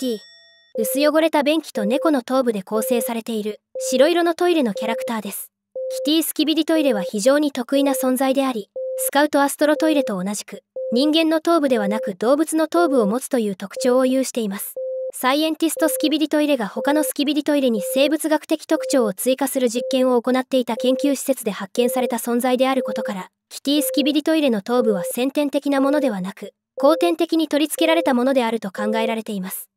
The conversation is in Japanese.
ティ薄汚れた便器と猫の頭部で構成されている白色のトイレのキャラクターですキティスキビリトイレは非常に得意な存在でありスカウトアストロトイレと同じく人間の頭部ではなく動物の頭部を持つという特徴を有していますサイエンティストスキビリトイレが他のスキビリトイレに生物学的特徴を追加する実験を行っていた研究施設で発見された存在であることからキティスキビリトイレの頭部は先天的なものではなく後天的に取り付けられたものであると考えられています